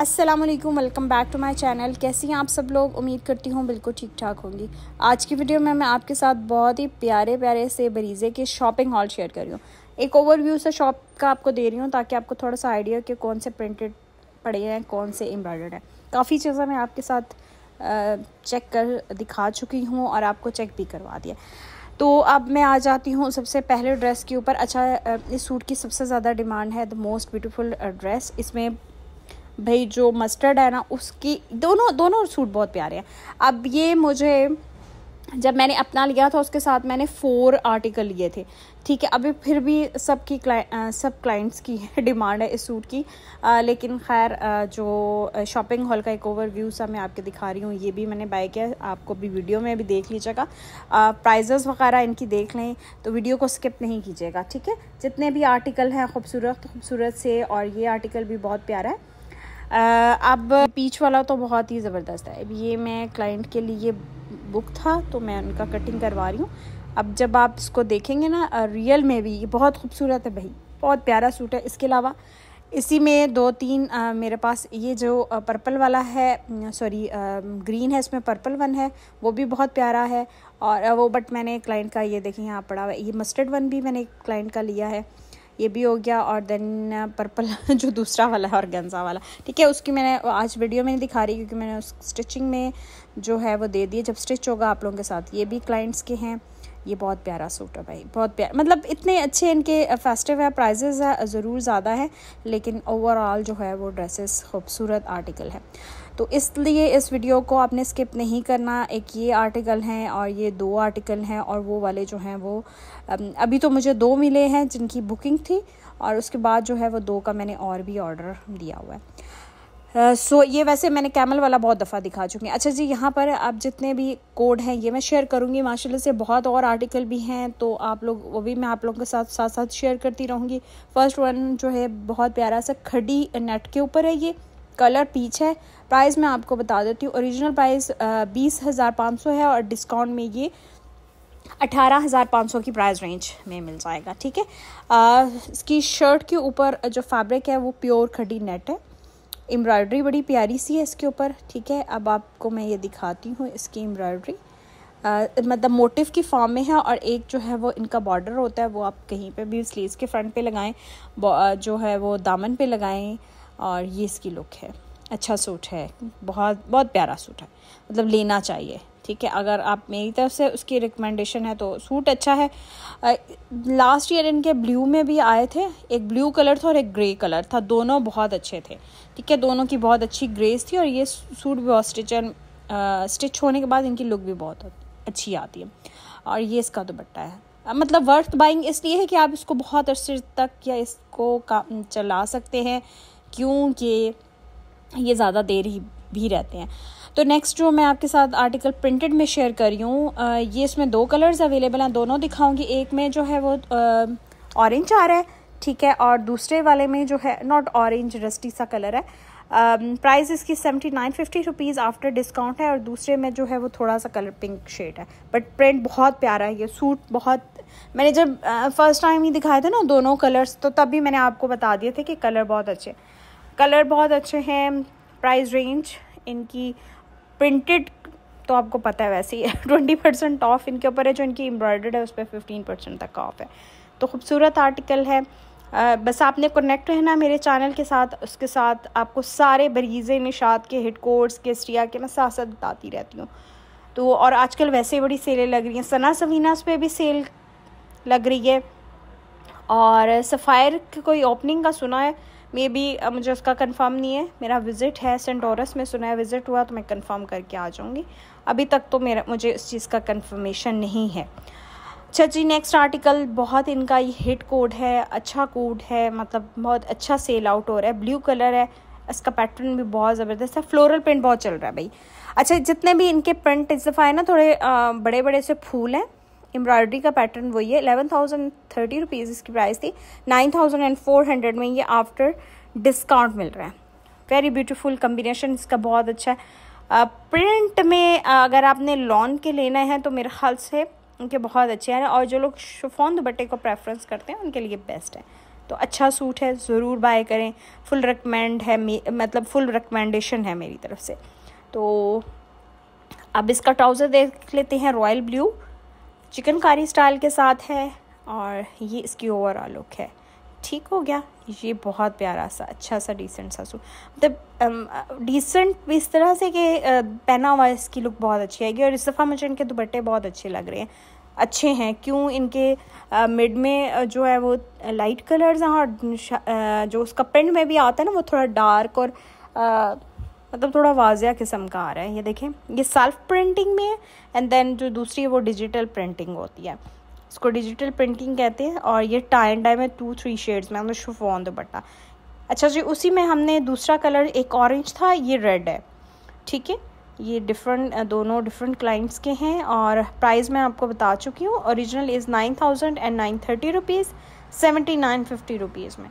Aslam welcome back to my channel कैसी हैं आप सब लोग उम्मीद करती हूँ बिल्कुल ठीक ठाक होंगी आज की वीडियो में मैं आपके साथ बहुत ही प्यारे प्यारे से बरीज़े के शॉपिंग हॉल शेयर कर रही हूँ एक ओवरव्यू से शॉप का आपको दे रही हूँ ताकि आपको थोड़ा सा आइडिया कि कौन से प्रिंटेड पड़े हैं कौन से एम्ब्रॉयडर्ड हैं काफ़ी चीज़ें मैं आपके साथ चेक कर दिखा चुकी हूँ और आपको चेक भी करवा दिया तो अब मैं आ जाती हूँ सबसे पहले ड्रेस के ऊपर अच्छा इस सूट की सबसे ज़्यादा डिमांड है द मोस्ट ब्यूटीफुल ड्रेस इसमें भाई जो मस्टर्ड है ना उसकी दोनों दोनों सूट बहुत प्यारे हैं अब ये मुझे जब मैंने अपना लिया था उसके साथ मैंने फ़ोर आर्टिकल लिए थे ठीक है अभी फिर भी सबकी क्लाइ सब क्लाइंट्स की डिमांड है इस सूट की आ, लेकिन खैर जो शॉपिंग हॉल का एक ओवर व्यू सा मैं आपके दिखा रही हूँ ये भी मैंने बाय किया आपको भी वीडियो में भी देख लीजिएगा प्राइजेस वगैरह इनकी देख लें तो वीडियो को स्किप नहीं कीजिएगा ठीक है जितने भी आर्टिकल हैं खूबसूरत खूबसूरत से और ये आर्टिकल भी बहुत प्यारा है Uh, अब पीच वाला तो बहुत ही ज़बरदस्त है अब ये मैं क्लाइंट के लिए बुक था तो मैं उनका कटिंग करवा रही हूँ अब जब आप इसको देखेंगे ना रियल uh, में भी ये बहुत खूबसूरत है भाई बहुत प्यारा सूट है इसके अलावा इसी में दो तीन आ, uh, मेरे पास ये जो आ, पर्पल वाला है सॉरी mm, ग्रीन है इसमें पर्पल वन है वो भी बहुत प्यारा है और वो बट मैंने क्लाइंट का ये देखिए यहाँ पड़ा हुआ ये मस्टर्ड वन भी मैंने क्लाइंट का लिया है ये भी हो गया और देन पर्पल जो दूसरा वाला है और गेंजा वाला ठीक है उसकी मैंने आज वीडियो में नहीं दिखा रही क्योंकि मैंने उस स्टिचिंग में जो है वो दे दिए जब स्टिच होगा आप लोगों के साथ ये भी क्लाइंट्स के हैं ये बहुत प्यारा सूट है भाई बहुत प्यार मतलब इतने अच्छे इनके फेस्टिव है प्राइजेज़ है ज़रूर ज़्यादा है लेकिन ओवरऑल जो है वो ड्रेसेस खूबसूरत आर्टिकल है तो इसलिए इस वीडियो को आपने स्किप नहीं करना एक ये आर्टिकल हैं और ये दो आर्टिकल हैं और वो वाले जो हैं वो अभी तो मुझे दो मिले हैं जिनकी बुकिंग थी और उसके बाद जो है वो दो का मैंने और भी ऑर्डर दिया हुआ है सो uh, so, ये वैसे मैंने कैमल वाला बहुत दफ़ा दिखा चुकी हूँ अच्छा जी यहाँ पर आप जितने भी कोड हैं ये मैं शेयर करूँगी माशाल्लाह से बहुत और आर्टिकल भी हैं तो आप लोग वो भी मैं आप लोगों के साथ साथ साथ शेयर करती रहूँगी फर्स्ट वन जो है बहुत प्यारा सा खड़ी नेट के ऊपर है ये कलर पीच है प्राइस मैं आपको बता देती हूँ ओरिजिनल प्राइस बीस हज़ार पाँच सौ है और डिस्काउंट में ये अठारह हज़ार पाँच सौ की प्राइस रेंज में मिल जाएगा ठीक है इसकी शर्ट के ऊपर जो फैब्रिक है वो प्योर खडी नेट है एम्ब्रॉयडरी बड़ी प्यारी सी है इसके ऊपर ठीक है अब आपको मैं ये दिखाती हूँ इसकी एम्ब्रॉयडरी मतलब मोटिव की फॉर्म में है और एक जो है वो इनका बॉर्डर होता है वो आप कहीं पे भी स्लीव्स के फ्रंट पे लगाएं जो है वो दामन पे लगाएं और ये इसकी लुक है अच्छा सूट है बहुत बहुत प्यारा सूट है मतलब लेना चाहिए ठीक है अगर आप मेरी तरफ से उसकी रिकमेंडेशन है तो सूट अच्छा है लास्ट ईयर इनके ब्लू में भी आए थे एक ब्लू कलर था और एक ग्रे कलर था दोनों बहुत अच्छे थे ठीक है दोनों की बहुत अच्छी ग्रेस थी और ये सूट भी बहुत स्टिचर स्टिच होने के बाद इनकी लुक भी बहुत अच्छी आती है और ये इसका दुपट्टा है मतलब वर्थ बाइंग इसलिए है कि आप इसको बहुत अरसे तक या इसको चला सकते हैं क्योंकि ये ज़्यादा देर ही भी रहते हैं तो नेक्स्ट जो मैं आपके साथ आर्टिकल प्रिंटेड में शेयर कर रही हूँ ये इसमें दो कलर्स अवेलेबल हैं दोनों दिखाऊंगी एक में जो है वो ऑरेंज आ रहा है ठीक है और दूसरे वाले में जो है नॉट ऑरेंज रस्टी सा कलर है प्राइस इसकी seventy nine fifty rupees after discount है और दूसरे में जो है वो थोड़ा सा कलर पिंक शेड है बट प्रिंट बहुत प्यारा है ये सूट बहुत मैंने जब फर्स्ट टाइम ही दिखाए थे ना दोनों कलर्स तो तब भी मैंने आपको बता दिए थे कि कलर बहुत अच्छे कलर बहुत अच्छे हैं प्राइस रेंज इनकी प्रिंटेड तो आपको पता है वैसे ही है ट्वेंटी परसेंट ऑफ इनके ऊपर है जो इनकी एम्ब्रॉयडर्ड है उस पर फिफ्टीन परसेंट तक का ऑफ है तो खूबसूरत आर्टिकल है आ, बस आपने कनेक्ट रहना मेरे चैनल के साथ उसके साथ आपको सारे बरीज़े निशात के हिट कोर्स के स्टिया के मैं साथ साथ बताती रहती हूँ तो और आजकल वैसे बड़ी सेलें लग रही हैं सना सवीनास पे भी सेल लग रही है और सफ़ायर की कोई ओपनिंग का सुना है मे बी मुझे उसका कंफर्म नहीं है मेरा विज़िट है सेंट सेंटोरस में सुना है विज़िट हुआ तो मैं कंफर्म करके आ जाऊँगी अभी तक तो मेरा मुझे उस चीज़ का कंफर्मेशन नहीं है अच्छा जी नेक्स्ट आर्टिकल बहुत इनका ये हिट कोड है अच्छा कोड है मतलब बहुत अच्छा सेल आउट हो रहा है ब्लू कलर है इसका पैटर्न भी बहुत ज़बरदस्त है फ्लोरल प्रिंट बहुत चल रहा है भाई अच्छा जितने भी इनके प्रिंट इस दफ़ा है ना थोड़े बड़े बड़े से फूल हैं एम्ब्रॉयडरी का पैटर्न वही है एलेवन थाउजेंड थर्टी रुपीज़ इसकी प्राइस थी nine thousand and four hundred में ये आफ्टर डिस्काउंट मिल रहा है वेरी ब्यूटीफुल कम्बिनेशन इसका बहुत अच्छा है प्रिंट में अगर आपने लॉन के लेना है तो मेरे ख्याल से उनके बहुत अच्छे हैं और जो लोग शुफोन दुपट्टे को प्रेफरेंस करते हैं उनके लिए बेस्ट है तो अच्छा सूट है ज़रूर बाय करें फुल रिकमेंड है मतलब फुल रिकमेंडेशन है मेरी तरफ से तो अब इसका ट्राउज़र देख लेते हैं रॉयल ब्लू चिकनकारी स्टाइल के साथ है और ये इसकी ओवरऑल लुक है ठीक हो गया ये बहुत प्यारा सा अच्छा सा डिसेंट सा सूट मतलब डिसेंट इस तरह से कि पहना हुआ इसकी लुक बहुत अच्छी आएगी और इस दफ़ा मुझे इनके दुपट्टे बहुत अच्छे लग रहे हैं अच्छे हैं क्यों इनके मिड में जो है वो लाइट कलर्स हैं और जो उसका पेंट में भी आता है ना वो थोड़ा डार्क और आ, मतलब थोड़ा वाजिया किस्म का आ रहा है ये देखें ये सेल्फ प्रिंटिंग में है एंड देन जो दूसरी है वो डिजिटल प्रिंटिंग होती है इसको डिजिटल प्रिंटिंग कहते हैं और ये टाइम टाइम है में टू थ्री शेड्स में हमने मतलब शुफोन दुपट्टा अच्छा जी उसी में हमने दूसरा कलर एक ऑरेंज था ये रेड है ठीक है ये डिफरेंट दोनों डिफरेंट क्लाइंट्स के हैं और प्राइस मैं आपको बता चुकी हूँ original is nine thousand and nine thirty rupees seventy nine fifty rupees में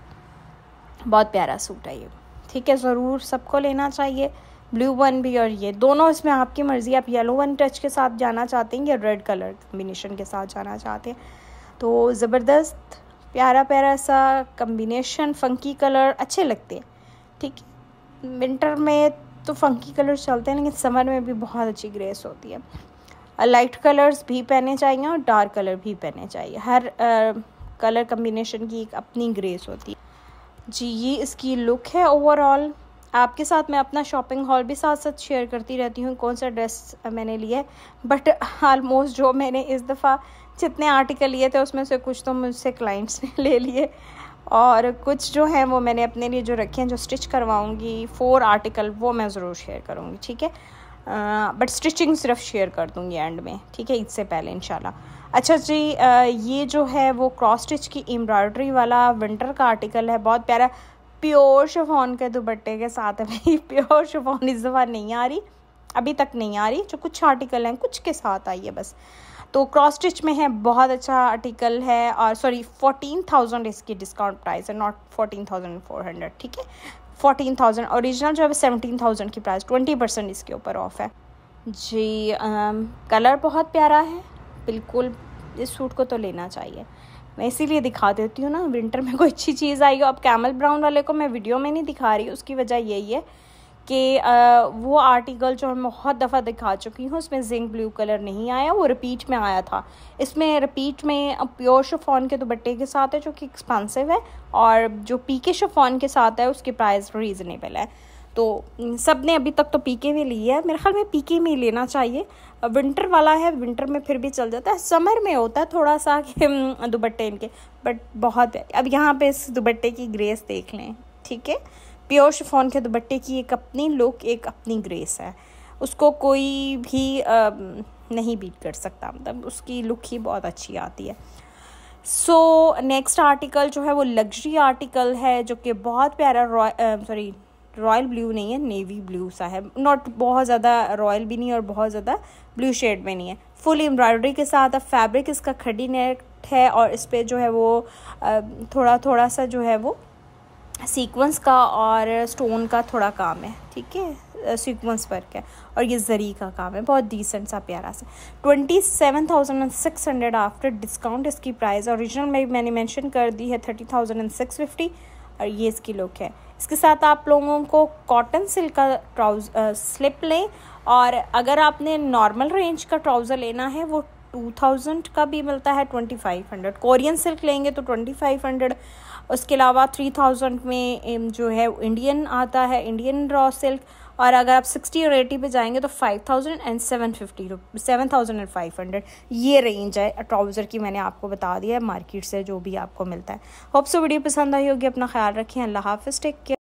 बहुत प्यारा सूट है ये ठीक है ज़रूर सबको लेना चाहिए ब्लू वन भी और ये दोनों इसमें आपकी मर्ज़ी आप येलो वन टच के साथ जाना चाहते हैं या रेड कलर कम्बिनेशन के साथ जाना चाहते हैं तो ज़बरदस्त प्यारा प्यारा सा कम्बिनेशन फंकी कलर अच्छे लगते हैं ठीक विंटर में तो फंकी कलर चलते हैं लेकिन समर में भी बहुत अच्छी ग्रेस होती है लाइट कलर्स भी पहने चाहिए और डार्क कलर भी पहने चाहिए हर आ, कलर कम्बिनेशन की एक अपनी ग्रेस होती है जी ये इसकी लुक है ओवरऑल आपके साथ मैं अपना शॉपिंग हॉल भी साथ साथ शेयर करती रहती हूँ कौन सा ड्रेस मैंने लिया है बट आलमोस्ट जो मैंने इस दफ़ा जितने आर्टिकल लिए थे उसमें से कुछ तो मुझसे क्लाइंट्स ने ले लिए और कुछ जो हैं वो मैंने अपने लिए जो रखे हैं जो स्टिच करवाऊँगी फोर आर्टिकल वो मैं ज़रूर शेयर करूँगी ठीक है बट स्टिचिंग सिर्फ शेयर कर दूँगी एंड में ठीक है इससे पहले इंशाल्लाह अच्छा जी ये जो है वो क्रॉस स्टिच की एम्ब्रॉयडरी वाला विंटर का आर्टिकल है बहुत प्यारा प्योर शिफॉन के दुपट्टे के साथ अभी प्योर शिफॉन इस दफ़ा नहीं आ रही अभी तक नहीं आ रही जो कुछ आर्टिकल हैं कुछ के साथ आई है बस तो क्रॉस स्टिच में है बहुत अच्छा आर्टिकल है और सॉरी फोर्टीन थाउजेंड इसकी डिस्काउंट प्राइस है not fourteen thousand four hundred ठीक है फोर्टीन थाउजेंड औरिजिनल जो है सेवनटीन थाउजेंड की प्राइस ट्वेंटी परसेंट इसके ऊपर ऑफ है जी आ, कलर बहुत प्यारा है बिल्कुल इस सूट को तो लेना चाहिए मैं इसीलिए दिखा देती हूँ ना विंटर में कोई अच्छी चीज़ आई हो अब कैमल ब्राउन वाले को मैं वीडियो में नहीं दिखा रही उसकी वजह यही है कि वो आर्टिकल जो मैं बहुत दफ़ा दिखा चुकी हूँ उसमें जिंक ब्लू कलर नहीं आया वो रिपीट में आया था इसमें रिपीट में प्योर शफॉन के दुपट्टे के साथ है जो कि एक्सपेंसिव है और जो पी के के साथ है उसकी प्राइस रीज़नेबल है तो सब ने अभी तक तो पीके में ली है मेरे ख्याल में पीके में ही लेना चाहिए विंटर वाला है विंटर में फिर भी चल जाता है समर में होता है थोड़ा सा दुबट्टे इनके बट बहुत अब यहाँ पे इस दुबट्टे की ग्रेस देख लें ठीक है प्योर शिफोन के दुबट्टे की एक अपनी लुक एक अपनी ग्रेस है उसको कोई भी आ, नहीं बीट कर सकता मतलब उसकी लुक ही बहुत अच्छी आती है सो नेक्स्ट आर्टिकल जो है वो लग्जरी आर्टिकल है जो कि बहुत प्यारा सॉरी रॉयल ब्लू नहीं है नेवी ब्लू सा है नॉट बहुत ज़्यादा रॉयल भी नहीं और बहुत ज़्यादा ब्लू शेड में नहीं है फुल एम्ब्रॉयडरी के साथ अब फैब्रिक इसका खड्डी नेट है और इस पर जो है वो थोड़ा थोड़ा सा जो है वो सीक्वेंस का और स्टोन का थोड़ा काम है ठीक है सीक्वेंस वर्क है और ये जरी का काम है बहुत डिसेंट सा प्यारा सा twenty seven thousand and six hundred after discount इसकी प्राइस ओरिजिनल में मैंने मेंशन कर दी है thirty thousand and six fifty और ये इसकी लुक है इसके साथ आप लोगों को कॉटन सिल्क का ट्राउज स्लिप लें और अगर आपने नॉर्मल रेंज का ट्राउज़र लेना है वो टू थाउजेंड का भी मिलता है twenty five hundred Korean silk लेंगे तो ट्वेंटी फाइव हंड्रेड उसके अलावा थ्री थाउजेंड में जो है इंडियन आता है इंडियन रॉ सिल्क और अगर आप सिक्सटी और एटी पे जाएंगे तो five thousand and seven fifty seven thousand and five hundred ये रेंज है ट्राउज़र की मैंने आपको बता दिया है मार्केट से जो भी आपको मिलता है होप सो वीडियो पसंद आई होगी अपना ख्याल रखें अल्लाह हाफिज़ टेक केयर